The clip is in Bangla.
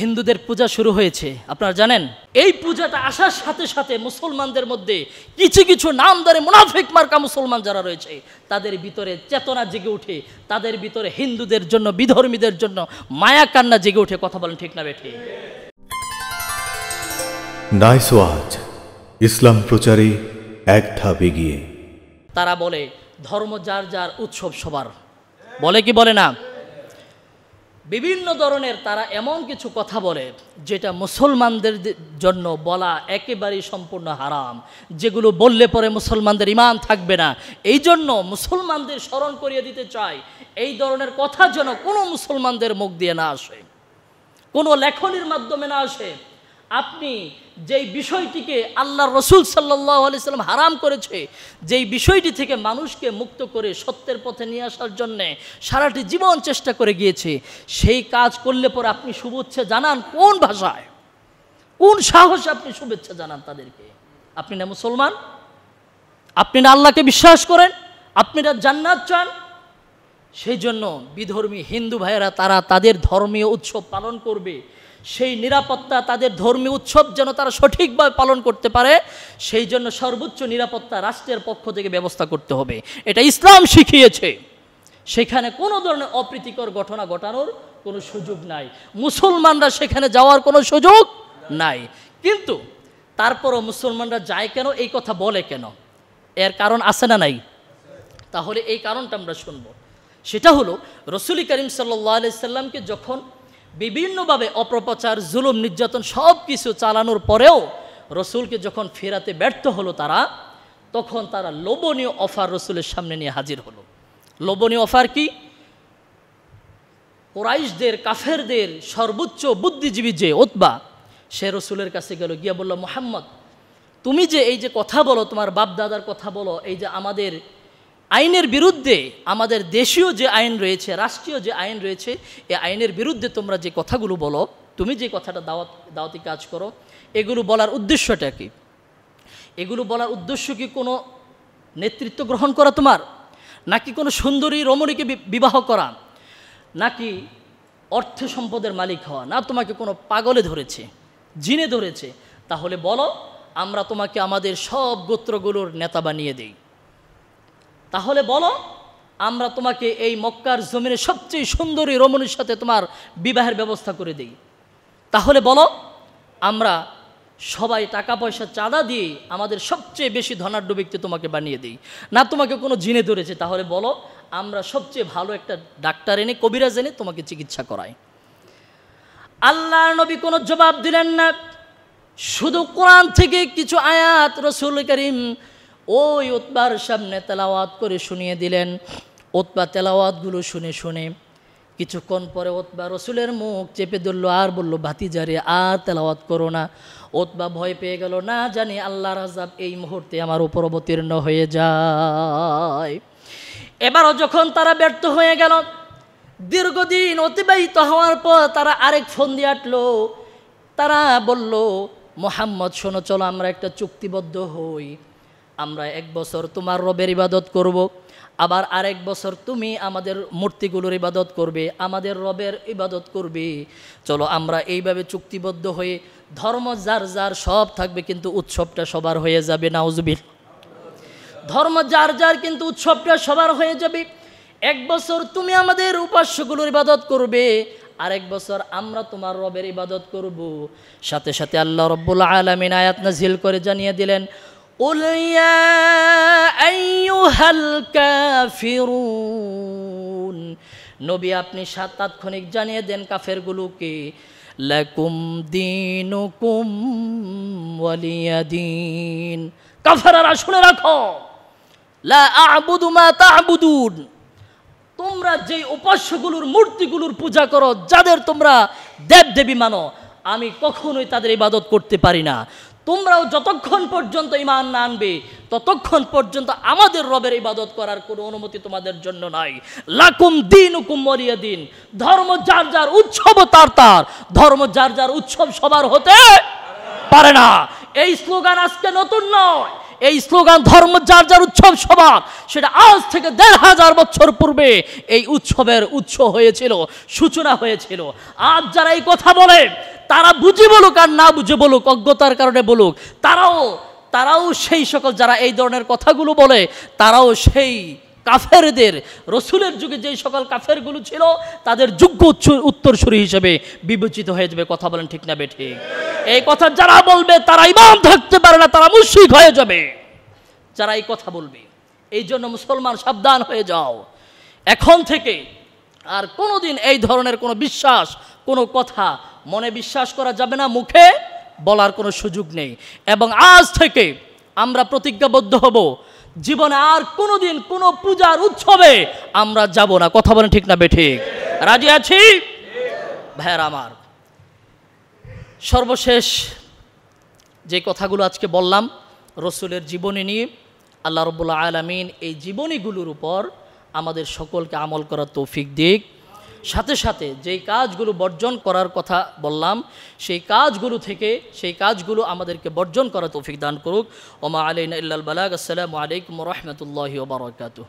হিন্দুদের পূজা শুরু হয়েছে আপনারা জানেন এই পূজাটা আসার সাথে সাথে মুসলমানদের মধ্যে কিছু কিছু নাম ধরে মুনাফিক মার্কা মুসলমান যারা রয়েছে তাদের ভিতরে চেতনা জেগে উঠে তাদের ভিতরে হিন্দুদের জন্য বিধর্মীদের জন্য মায়া কান্না জেগে উঠে কথা বলেন ঠিক না বেঠে নাইস ইসলাম প্রচারে এক ধাপ এগিয়ে তারা বলে ধর্ম যার যার উৎসব সবার বলে কি বলে না বিভিন্ন ধরনের তারা এমন কিছু কথা বলে যেটা মুসলমানদের জন্য বলা একেবারেই সম্পূর্ণ হারাম যেগুলো বললে পরে মুসলমানদের ইমান থাকবে না এই জন্য মুসলমানদের স্মরণ করিয়ে দিতে চাই এই ধরনের কথা যেন কোনো মুসলমানদের মুখ দিয়ে না আসে কোনো লেখনির মাধ্যমে না আসে আপনি যেই বিষয়টিকে আল্লাহ রসুল সাল্লাহ সাল্লাম হারাম করেছে যেই বিষয়টি থেকে মানুষকে মুক্ত করে সত্যের পথে নিয়ে আসার জন্যে সারাটি জীবন চেষ্টা করে গিয়েছে সেই কাজ করলে পর আপনি শুভেচ্ছা জানান কোন ভাষায় কোন সাহসে আপনি শুভেচ্ছা জানান তাদেরকে আপনি না মুসলমান আপনি না আল্লাহকে বিশ্বাস করেন আপনি না জান্নাত চান সেই জন্য বিধর্মী হিন্দু ভাইয়েরা তারা তাদের ধর্মীয় উৎসব পালন করবে সেই নিরাপত্তা তাদের ধর্মীয় উৎসব যেন তারা সঠিকভাবে পালন করতে পারে সেই জন্য সর্বোচ্চ নিরাপত্তা রাষ্ট্রের পক্ষ থেকে ব্যবস্থা করতে হবে এটা ইসলাম শিখিয়েছে সেখানে কোনো ধরনের অপ্রীতিকর ঘটনা ঘটানোর কোনো সুযোগ নাই মুসলমানরা সেখানে যাওয়ার কোনো সুযোগ নাই কিন্তু তারপরও মুসলমানরা যায় কেন এই কথা বলে কেন এর কারণ আছে না নাই তাহলে এই কারণটা আমরা শুনবো সেটা হলো রসুল করিম সাল্লাহ সাল্লামকে যখন বিভিন্নভাবে অপপ্রচার জুলুম নির্যাতন সব কিছু চালানোর পরেও রসুলকে যখন ফেরাতে ব্যর্থ হলো তারা তখন তারা লোবনীয় অফার রসুলের সামনে নিয়ে হাজির হলো লোবনীয় অফার কি ওরাইশদের কাফেরদের সর্বোচ্চ বুদ্ধিজীবী যে ওতবা সে রসুলের কাছে গেল গিয়া বলল মোহাম্মদ তুমি যে এই যে কথা বলো তোমার বাপ দাদার কথা বলো এই যে আমাদের আইনের বিরুদ্ধে আমাদের দেশীয় যে আইন রয়েছে রাষ্ট্রীয় যে আইন রয়েছে এই আইনের বিরুদ্ধে তোমরা যে কথাগুলো বলো তুমি যে কথাটা দাওয়াত দাওয়াতি কাজ করো এগুলো বলার উদ্দেশ্যটা কি এগুলো বলার উদ্দেশ্য কি কোনো নেতৃত্ব গ্রহণ করা তোমার নাকি কোনো সুন্দরী রমণীকে বিবাহ করা নাকি অর্থ সম্পদের মালিক হওয়া না তোমাকে কোনো পাগলে ধরেছে জিনে ধরেছে তাহলে বলো আমরা তোমাকে আমাদের সব গোত্রগুলোর নেতা বানিয়ে দিই তাহলে বলো আমরা তোমাকে এই মক্কার জমিনে সবচেয়ে সুন্দরী রমণীর সাথে তোমার বিবাহের ব্যবস্থা করে দিই তাহলে বলো আমরা সবাই টাকা পয়সা চাঁদা দিয়ে আমাদের সবচেয়ে বেশি ধনাঢ্য ব্যক্তি তোমাকে বানিয়ে দিই না তোমাকে কোনো জিনে ধরেছে তাহলে বলো আমরা সবচেয়ে ভালো একটা ডাক্তার এনে কবিরাজ এনে তোমাকে চিকিৎসা করাই আল্লাহ নবী কোনো জবাব দিলেন না শুধু কোরআন থেকে কিছু আয়াত রসুল করিম ওই উৎপার সামনে তেলাওয়াত করে শুনিয়ে দিলেন ওতবা তেলাওয়াতগুলো শুনে শুনে কিছুক্ষণ পরে ওতবা রসুলের মুখ চেপে ধরল আর বলল ভাতিজারে আর তেলাওয়াত করো না বা ভয় পেয়ে গেল না জানি আল্লাহ রাজাব এই মুহূর্তে আমার উপর অবতীর্ণ হয়ে যায় এবারও যখন তারা ব্যর্থ হয়ে গেল দীর্ঘদিন অতিবাহিত হওয়ার পর তারা আরেক ফোন দিয়ে আটল তারা বলল মোহাম্মদ শোনো চলো আমরা একটা চুক্তিবদ্ধ হই আমরা এক বছর তোমার রবের ইবাদত করব। আবার আরেক বছর তুমি আমাদের মূর্তিগুলোর ইবাদত করবে আমাদের রবের ইবাদত করবে চলো আমরা এইভাবে চুক্তিবদ্ধ হয়ে ধর্ম যার যার সব থাকবে কিন্তু উৎসবটা সবার হয়ে যাবে নাউজবিল ধর্ম যার যার কিন্তু উৎসবটা সবার হয়ে যাবে এক বছর তুমি আমাদের উপাস্যগুলোর ইবাদত করবে আরেক বছর আমরা তোমার রবের ইবাদত করব সাথে সাথে আল্লাহ রব্বুল আলমিন আয়াত নাজিল করে জানিয়ে দিলেন قل يا أيها الكافرون নবী আপনি সাত তাৎক্ষণিক জানিয়ে দেন কাফেরগুলোকে লাকুম দিনুকুম ওয়ালিয়াদিন কাফেরারা শুনে রাখো লা আবুদু মা তা'বুদুন তোমরা যেই উপাস্যগুলোর মূর্তিগুলোর পূজা করো যাদের তোমরা দেবদেবী মানো আমি কখনোই তাদের ইবাদত করতে পারি না তোমরাও যতক্ষণ পর্যন্ত ইমান না আনবে ততক্ষণ পর্যন্ত আমাদের রবের ইবাদত করার কোনো অনুমতি তোমাদের জন্য নাই লাকুম দিন হুকুম মরিয়া দিন ধর্ম যার যার উৎসব তার তার ধর্ম যার যার উৎসব সবার হতে পারে না এই স্লোগান আজকে নতুন নয় এই স্লোগান ধর্ম যার যার উৎসব সবার সেটা আজ থেকে দেড় হাজার বছর পূর্বে এই উৎসবের উৎস হয়েছিল সূচনা হয়েছিল আজ যারা এই কথা বলে তারা বুঝে বলুক আর না বুঝে বলুক অজ্ঞতার কারণে বলুক তারাও তারাও সেই সকল যারা এই ধরনের কথাগুলো বলে তারাও সেই কাফেরদের রসুলের যুগে যেই সকল কাফেরগুলো ছিল তাদের যোগ্য উত্তরসূরি হিসেবে বিবেচিত হয়ে যাবে কথা বলেন ঠিক না বেঠে এই কথা যারা বলবে তারা ইমাম থাকতে পারে না তারা মুশিক হয়ে যাবে যারা এই কথা বলবে এই জন্য মুসলমান সাবধান হয়ে যাও এখন থেকে আর কোনোদিন এই ধরনের কোনো বিশ্বাস কোনো কথা মনে বিশ্বাস করা যাবে না মুখে বলার কোনো সুযোগ নেই এবং আজ থেকে আমরা প্রতিজ্ঞাবদ্ধ হব জীবনে আর কোনো দিন কোনো পূজার উৎসবে আমরা যাব না কথা বলেন ঠিক না বে ঠিক রাজি আছি ভ্যার আমার সর্বশেষ যে কথাগুলো আজকে বললাম রসুলের জীবনী নিয়ে আল্লাহ রবুল্লা আলমিন এই জীবনীগুলোর উপর আমাদের সকলকে আমল করার তৌফিক দিক সাথে সাথে যেই কাজগুলো বর্জন করার কথা বললাম সেই কাজগুলো থেকে সেই কাজগুলো আমাদেরকে বর্জন করা তৌফিক দান করুক ওমা আলাইনা ইল্লাল বালাগ আসসালামু আলাইকুম রহমতুল্লাহি ওবরাকাতু